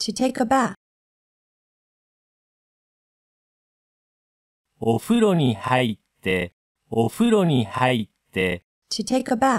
to take a bath. お風呂に入って、お風呂に入って、to take a bath.